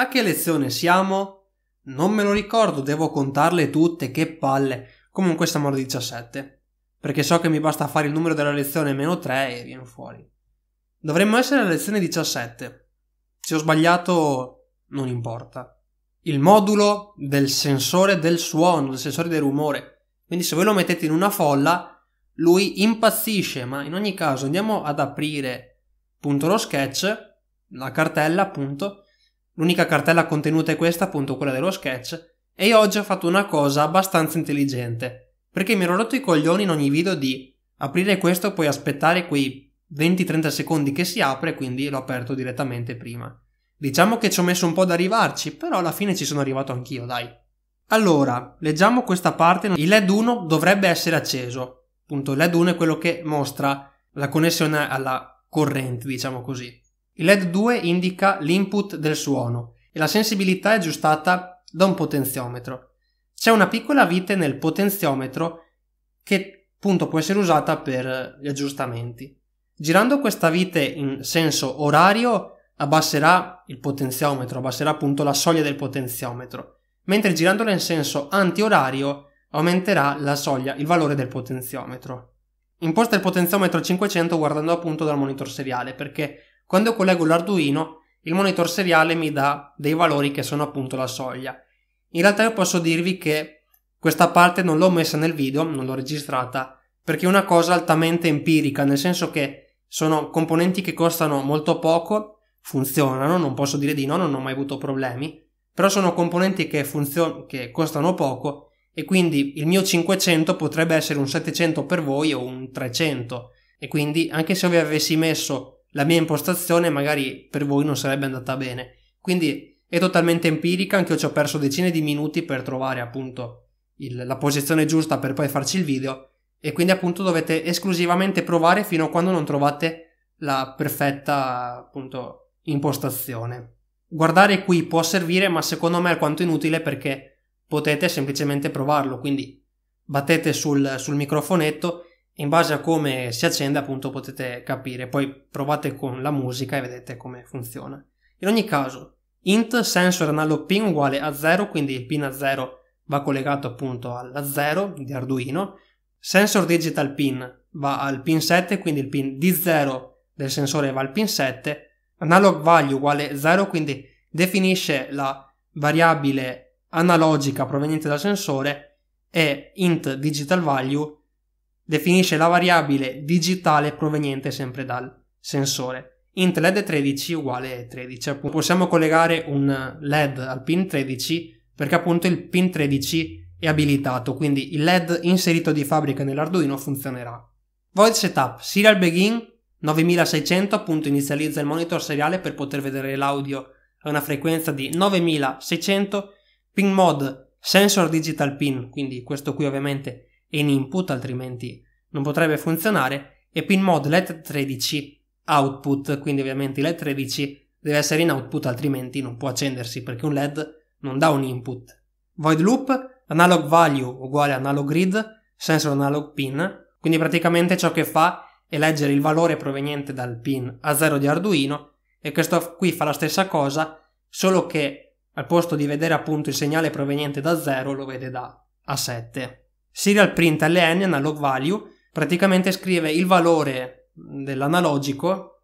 A che lezione siamo? Non me lo ricordo, devo contarle tutte, che palle. Comunque siamo alla 17. Perché so che mi basta fare il numero della lezione meno 3 e viene fuori. Dovremmo essere alla lezione 17. Se ho sbagliato, non importa. Il modulo del sensore del suono, del sensore del rumore. Quindi se voi lo mettete in una folla, lui impazzisce, ma in ogni caso andiamo ad aprire appunto lo sketch, la cartella appunto, L'unica cartella contenuta è questa, appunto quella dello sketch, e io oggi ho fatto una cosa abbastanza intelligente, perché mi ero rotto i coglioni in ogni video di aprire questo e poi aspettare quei 20-30 secondi che si apre, quindi l'ho aperto direttamente prima. Diciamo che ci ho messo un po' ad arrivarci, però alla fine ci sono arrivato anch'io, dai. Allora, leggiamo questa parte. Il LED 1 dovrebbe essere acceso. Appunto, il LED 1 è quello che mostra la connessione alla corrente, diciamo così. Il LED 2 indica l'input del suono e la sensibilità è aggiustata da un potenziometro. C'è una piccola vite nel potenziometro che appunto può essere usata per eh, gli aggiustamenti. Girando questa vite in senso orario abbasserà il potenziometro, abbasserà appunto la soglia del potenziometro, mentre girandola in senso anti-orario aumenterà la soglia, il valore del potenziometro. Imposta il potenziometro a 500 guardando appunto dal monitor seriale perché quando collego l'Arduino, il monitor seriale mi dà dei valori che sono appunto la soglia. In realtà io posso dirvi che questa parte non l'ho messa nel video, non l'ho registrata, perché è una cosa altamente empirica, nel senso che sono componenti che costano molto poco, funzionano, non posso dire di no, non ho mai avuto problemi, però sono componenti che, funzion- che costano poco e quindi il mio 500 potrebbe essere un 700 per voi o un 300 e quindi anche se vi avessi messo la mia impostazione magari per voi non sarebbe andata bene. Quindi è totalmente empirica, anche io ci ho perso decine di minuti per trovare appunto il, la posizione giusta per poi farci il video e quindi appunto dovete esclusivamente provare fino a quando non trovate la perfetta appunto impostazione. Guardare qui può servire, ma secondo me è alquanto inutile perché potete semplicemente provarlo, quindi battete sul, sul microfonetto in base a come si accende appunto potete capire, poi provate con la musica e vedete come funziona. In ogni caso, int sensor analog pin uguale a 0, quindi il pin a 0 va collegato appunto alla 0 di Arduino, sensor digital pin va al pin 7, quindi il pin di 0 del sensore va al pin 7, analog value uguale 0, quindi definisce la variabile analogica proveniente dal sensore e int digital value definisce la variabile digitale proveniente sempre dal sensore. Int LED 13 uguale 13. Possiamo collegare un LED al pin 13 perché appunto il pin 13 è abilitato, quindi il LED inserito di fabbrica nell'Arduino funzionerà. Void setup serial begin 9600 appunto inizializza il monitor seriale per poter vedere l'audio a una frequenza di 9600 pin mod sensor digital pin, quindi questo qui ovviamente è in input altrimenti non potrebbe funzionare e pin mode LED 13 output, quindi ovviamente LED 13 deve essere in output altrimenti non può accendersi perché un LED non dà un input. Void loop, analog value uguale analog grid, sensor analog pin, quindi praticamente ciò che fa è leggere il valore proveniente dal pin A0 di Arduino e questo qui fa la stessa cosa, solo che al posto di vedere appunto il segnale proveniente da 0 lo vede da A7. Serial print LN, analog value, praticamente scrive il valore dell'analogico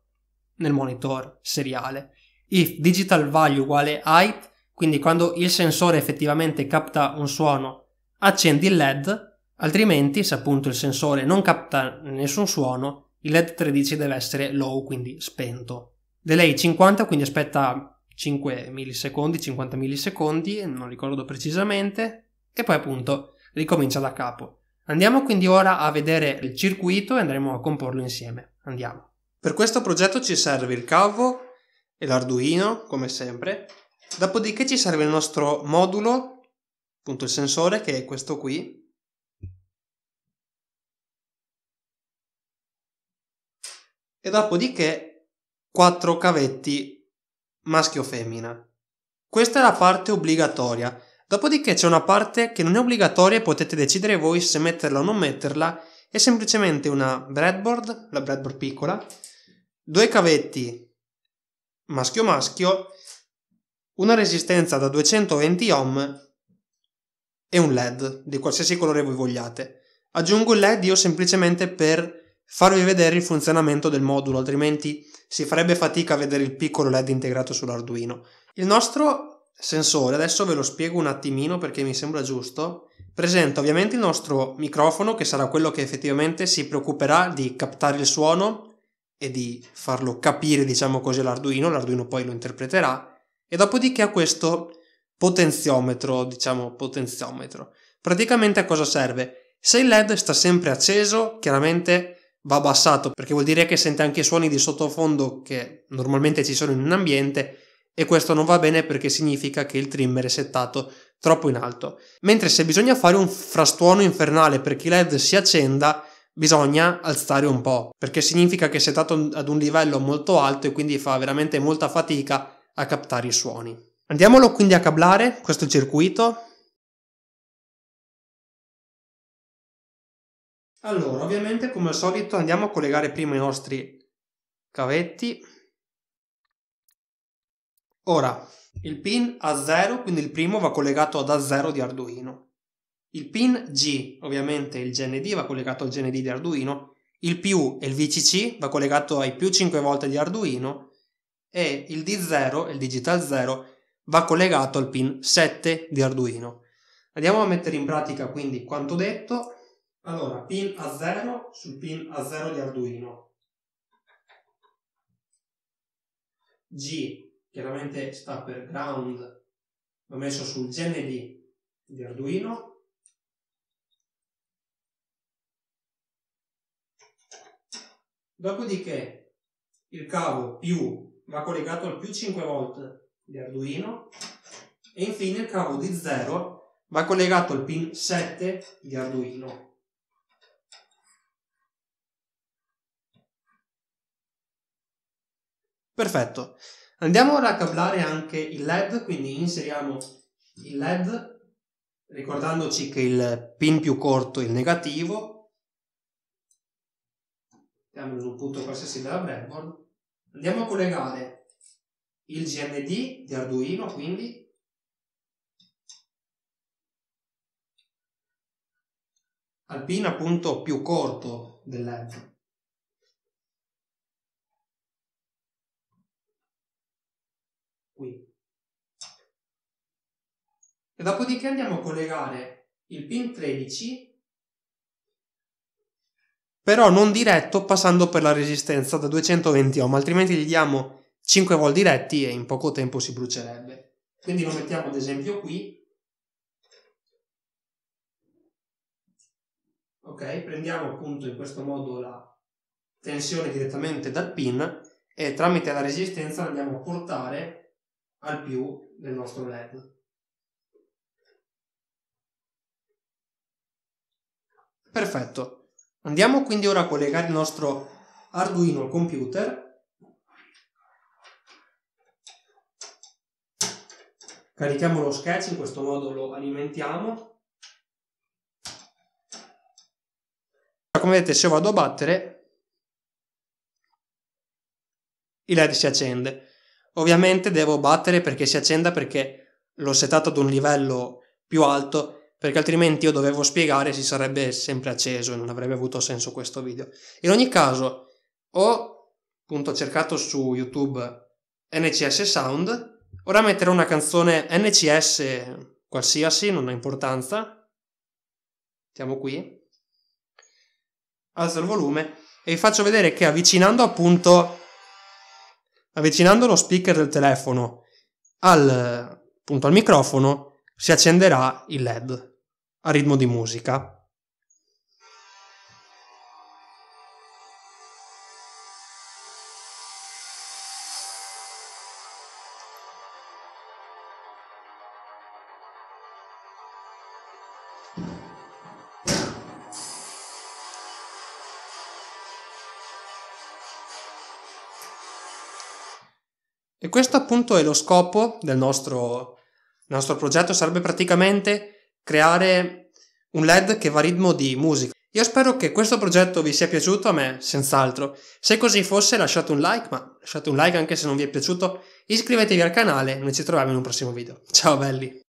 nel monitor seriale. If digital value uguale height, quindi quando il sensore effettivamente capta un suono, accendi il LED, altrimenti se appunto il sensore non capta nessun suono, il LED 13 deve essere low, quindi spento. Delay 50, quindi aspetta 5 millisecondi, 50 millisecondi, non ricordo precisamente, e poi appunto ricomincia da capo. Andiamo quindi ora a vedere il circuito e andremo a comporlo insieme. Andiamo. Per questo progetto ci serve il cavo e l'Arduino, come sempre. Dopodiché ci serve il nostro modulo, appunto il sensore, che è questo qui. E dopodiché 4 cavetti maschio-femmina. Questa è la parte obbligatoria. Dopodiché c'è una parte che non è obbligatoria e potete decidere voi se metterla o non metterla, è semplicemente una breadboard, la breadboard piccola, due cavetti maschio-maschio, una resistenza da 220 ohm e un LED di qualsiasi colore voi vogliate. Aggiungo il LED io semplicemente per farvi vedere il funzionamento del modulo, altrimenti si farebbe fatica a vedere il piccolo LED integrato sull'Arduino. Il nostro sensore, adesso ve lo spiego un attimino perché mi sembra giusto, presenta ovviamente il nostro microfono che sarà quello che effettivamente si preoccuperà di captare il suono e di farlo capire, diciamo così, all'Arduino, l'Arduino poi lo interpreterà e dopodiché ha questo potenziometro, diciamo potenziometro. Praticamente a cosa serve? Se il LED sta sempre acceso, chiaramente va abbassato perché vuol dire che sente anche i suoni di sottofondo che normalmente ci sono in un ambiente e questo non va bene perché significa che il trimmer è settato troppo in alto. Mentre se bisogna fare un frastuono infernale perché il LED si accenda, bisogna alzare un po', perché significa che è settato ad un livello molto alto e quindi fa veramente molta fatica a captare i suoni. Andiamolo quindi a cablare questo circuito. Allora, ovviamente come al solito andiamo a collegare prima i nostri cavetti Ora, il pin A0, quindi il primo, va collegato ad A0 di Arduino. Il pin G, ovviamente il GND, va collegato al GND di Arduino. Il più e il VCC va collegato ai più 5 volte di Arduino. E il D0, il digital 0, va collegato al pin 7 di Arduino. Andiamo a mettere in pratica quindi quanto detto. Allora, pin A0 sul pin A0 di Arduino. G chiaramente sta per ground, l'ho messo sul GND di Arduino Dopodiché il cavo più va collegato al più 5V di Arduino e infine il cavo di 0 va collegato al pin 7 di Arduino. Perfetto. Andiamo ora a cablare anche il LED, quindi inseriamo il LED ricordandoci che il pin più corto è il negativo. Diamo un punto qualsiasi della breadboard. Andiamo a collegare il GND di Arduino, quindi al pin appunto più corto del LED. qui. E dopodiché andiamo a collegare il pin 13 però non diretto passando per la resistenza da 220 ohm, altrimenti gli diamo 5 volt diretti e in poco tempo si brucerebbe. Quindi lo mettiamo ad esempio qui. Ok, prendiamo appunto in questo modo la tensione direttamente dal pin e tramite la resistenza andiamo a portare al più del nostro LED. Perfetto. Andiamo quindi ora a collegare il nostro Arduino al computer. Carichiamo lo sketch, in questo modo lo alimentiamo. Come vedete se vado a battere, il LED si accende. Ovviamente devo battere perché si accenda perché l'ho setato ad un livello più alto perché altrimenti io dovevo spiegare si sarebbe sempre acceso e non avrebbe avuto senso questo video. In ogni caso ho appunto cercato su YouTube NCS Sound, ora metterò una canzone NCS qualsiasi, non ha importanza. Mettiamo qui. Alzo il volume e vi faccio vedere che avvicinando appunto Avvicinando lo speaker del telefono al, appunto, al microfono si accenderà il LED a ritmo di musica. Thank E questo appunto è lo scopo del nostro, nostro progetto, sarebbe praticamente creare un LED che va a ritmo di musica. Io spero che questo progetto vi sia piaciuto a me, senz'altro. Se così fosse lasciate un like, ma lasciate un like anche se non vi è piaciuto, iscrivetevi al canale e noi ci troviamo in un prossimo video. Ciao belli!